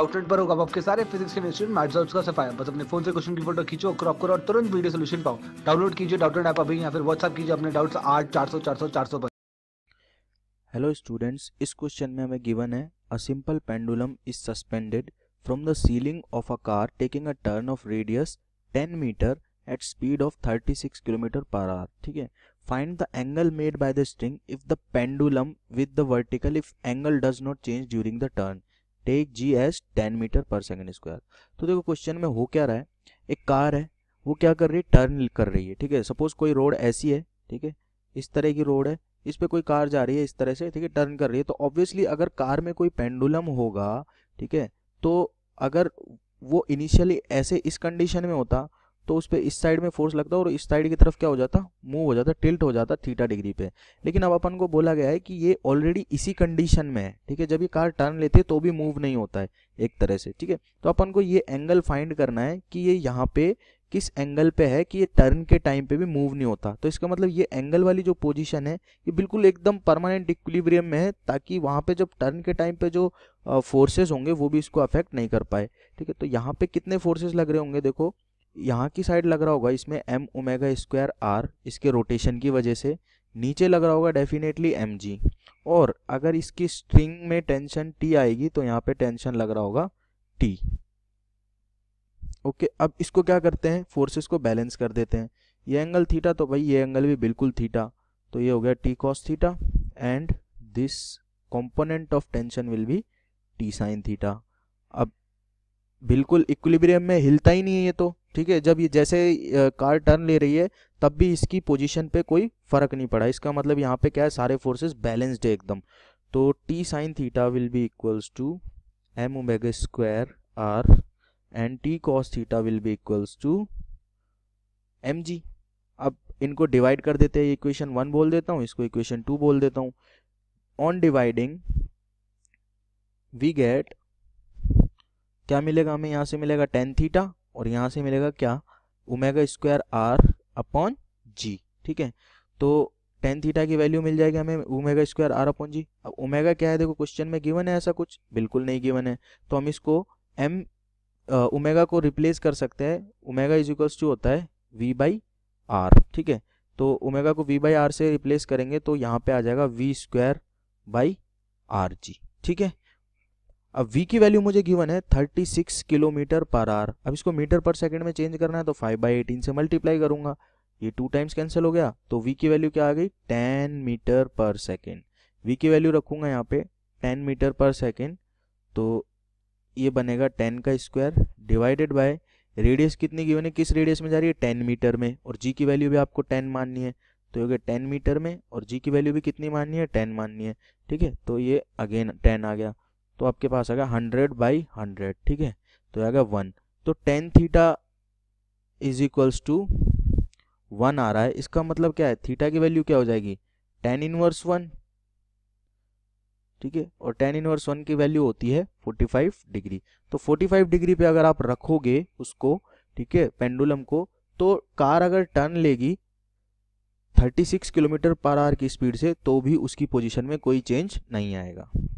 outlet पर होगा आपके सारे फिजिक्स केमिस्ट्री मैथ्स और उसका सफाया बस अपने फोन से क्वेश्चन की फोटो खींचो क्रॉप करो और तुरंत वीडियो सोल्यूशन पाओ डाउनलोड कीजिए डाउटलेट ऐप अभी या फिर व्हाट्सअप कीजिए अपने डाउट्स आठ चार सौ चार सौ चार सौ पर हेलो स्टूडेंट्स इस क्वेश्चन में हमें गिवन है a simple pendulum is suspended from the ceiling of a car taking a turn of radius 10 meter at speed of 36 kilometer per hour ठीक है find the angle made by the string if the pendulum with the vertical if angle does not change during the turn take G as ten meter per second square तो देखो question में हो क्या रहा है एक कार है वो क्या कर रही है टर्न कर रही है ठीक है सपोज कोई रोड ऐसी है ठीक है इस तरह की रोड है इस पर कोई कार जा रही है इस तरह से ठीक है टर्न कर रही है तो ऑब्वियसली अगर कार में कोई पेंडुलम होगा ठीक है तो अगर वो इनिशियली ऐसे इस कंडीशन में होता तो उस पर इस साइड में फोर्स लगता और इस साइड की तरफ क्या हो जाता मूव हो जाता टिल्ट हो जाता थीटा डिग्री पे लेकिन अब अपन को बोला गया है कि ये ऑलरेडी इसी कंडीशन में है ठीक है जब ये कार टर्न लेते तो भी मूव नहीं होता है एक तरह से ठीक है तो अपन को ये एंगल फाइंड करना है कि ये यहाँ पे किस एंगल पे है कि ये टर्न के टाइम पे भी मूव नहीं होता तो इसका मतलब ये एंगल वाली जो पोजीशन है ये बिल्कुल एकदम परमानेंट इक्विलिब्रियम में है ताकि वहाँ पे जब टर्न के टाइम पे जो फोर्सेस होंगे वो भी इसको अफेक्ट नहीं कर पाए ठीक है तो यहाँ पे कितने फोर्सेस लग रहे होंगे देखो यहाँ की साइड लग रहा होगा इसमें एम ओमेगा स्क्वायर आर इसके रोटेशन की वजह से नीचे लग रहा होगा डेफिनेटली एम जी और अगर इसकी स्ट्रिंग में टेंशन टी आएगी तो यहाँ पे टेंशन लग रहा होगा टी ओके अब इसको क्या करते हैं फोर्सेस को बैलेंस कर देते हैं ये एंगल थीटा तो भाई ये एंगल भी बिल्कुल थीटा तो ये हो गया T cos theta and this component of tension will be T sine theta अब बिल्कुल इक्विलिब्रियम में हिलता ही नहीं है ये तो ठीक है जब ये जैसे कार टर्न ले रही है तब भी इसकी पोजीशन पे कोई फर्क नहीं पड़ा इसका मतलब यहाँ पे क्या है सारे फोर्सेस बैलेंस्ड है एकदम तो T sine theta will be equals to M omega square R and T cos theta will be equals to M G अब इनको डिवाइड कर देते हैं इक्वेशन वन बोल देता हूँ इसको इक्वेशन टू बोल देता हूँ ऑन डिवाइडिंग वी गेट क्या मिलेगा हमें यहाँ से मिलेगा टेन थीटा और यहाँ से मिलेगा क्या omega square R upon G ठीक है तो टेन थीटा की वैल्यू मिल जाएगी हमें omega square R upon G अब ओमेगा क्या है देखो क्वेश्चन में गिवन है ऐसा कुछ बिल्कुल नहीं गिवन है तो हम इसको एम ओमेगा को रिप्लेस कर सकते हैं ओमेगा इज इक्वल्स टू होता है वी बाई आर ठीक है तो ओमेगा को वी बाई आर से रिप्लेस करेंगे तो यहाँ पे आ जाएगा V square by R G ठीक है अब v की वैल्यू मुझे गिवन है 36 किलोमीटर पर आर अब इसको मीटर पर सेकंड में चेंज करना है तो 5 बाई एटीन से मल्टीप्लाई करूंगा ये टू टाइम्स कैंसिल हो गया तो v की वैल्यू क्या आ गई 10 मीटर पर सेकंड v की वैल्यू रखूंगा यहाँ पे 10 मीटर पर सेकंड तो ये बनेगा 10 का स्क्वायर डिवाइडेड बाय रेडियस कितनी गिवन है किस रेडियस में जा रही है टेन मीटर में और जी की वैल्यू भी आपको टेन माननी है तो ये टेन मीटर में और जी की वैल्यू भी कितनी माननी है टेन माननी है ठीक है तो ये अगेन टेन आ गया तो आपके पास आ गया हंड्रेड बाई हंड्रेड ठीक है तो आ गया वन तो tan theta is equals to one आ रहा है इसका मतलब क्या है थीटा की वैल्यू क्या हो जाएगी टेन इनवर्स वन ठीक है और टेन इनवर्स वन की वैल्यू होती है 45 डिग्री तो 45 डिग्री पे अगर आप रखोगे उसको ठीक है पेंडुलम को तो कार अगर टर्न लेगी 36 किलोमीटर पर आवर की स्पीड से तो भी उसकी पोजीशन में कोई चेंज नहीं आएगा